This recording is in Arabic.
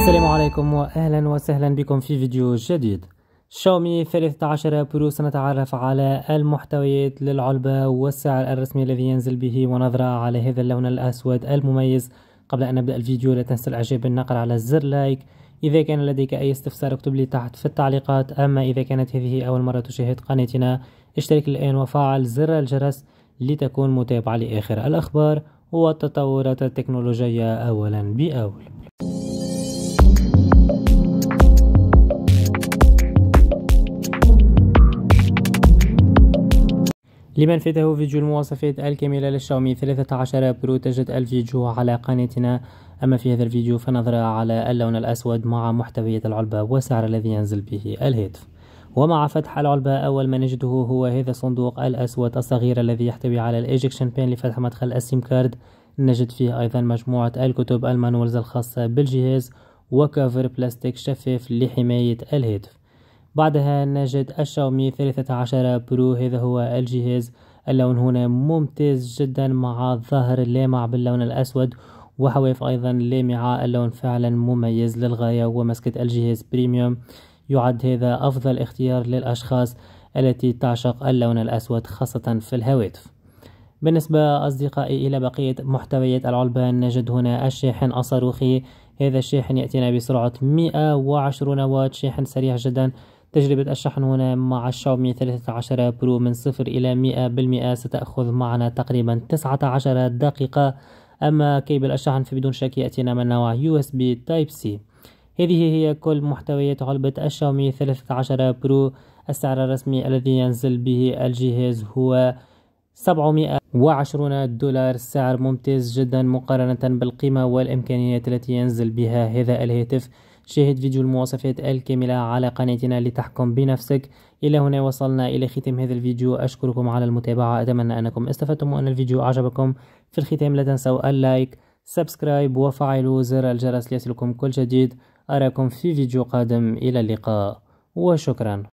السلام عليكم واهلا وسهلا بكم في فيديو جديد شاومي 13 برو سنتعرف على المحتويات للعلبة والسعر الرسمي الذي ينزل به ونظرة على هذا اللون الأسود المميز قبل أن نبدأ الفيديو لا تنسى الإعجاب بالنقر على الزر لايك إذا كان لديك أي استفسار اكتب لي تحت في التعليقات أما إذا كانت هذه أول مرة تشاهد قناتنا اشترك الآن وفعل زر الجرس لتكون متابع لآخر الأخبار والتطورات التكنولوجية أولا بأول لمن فاته فيديو المواصفات الكاملة للشاومي 13 برو تجد الفيديو على قناتنا أما في هذا الفيديو فنظرة على اللون الأسود مع محتويات العلبة والسعر الذي ينزل به الهاتف ومع فتح العلبة أول ما نجده هو هذا الصندوق الأسود الصغير الذي يحتوي على الإيجكشن بين لفتح مدخل السيم كارد نجد فيه أيضا مجموعة الكتب المانولز الخاصة بالجهاز وكفر بلاستيك شفاف لحماية الهاتف بعدها نجد الشاومي 13 برو هذا هو الجهاز اللون هنا ممتاز جدا مع ظهر لامع باللون الأسود وحواف أيضا لامعة اللون فعلا مميز للغاية ومسكة الجهاز بريميوم يعد هذا أفضل اختيار للأشخاص التي تعشق اللون الأسود خاصة في الهواتف بالنسبة أصدقائي إلى بقية محتويات العلبة نجد هنا الشاحن الصاروخي هذا الشاحن يأتينا بسرعة 120 واط شاحن سريع جدا تجربة الشحن هنا مع الشاومي 13 برو من 0 إلى 100% ستأخذ معنا تقريبا 19 دقيقة أما كيبل الشحن فبدون شك يأتينا من نوع USB Type C هذه هي كل محتويات علبة الشاومي 13 برو السعر الرسمي الذي ينزل به الجهاز هو 720 دولار سعر ممتاز جدا مقارنة بالقيمة والإمكانيات التي ينزل بها هذا الهاتف شاهد فيديو المواصفات الكاملة على قناتنا لتحكم بنفسك إلى هنا وصلنا إلى ختام هذا الفيديو أشكركم على المتابعة أتمنى أنكم استفدتم وأن الفيديو أعجبكم في الختام لا تنسوا اللايك سبسكرايب وفعلوا زر الجرس ليصلكم كل جديد أراكم في فيديو قادم إلى اللقاء وشكرا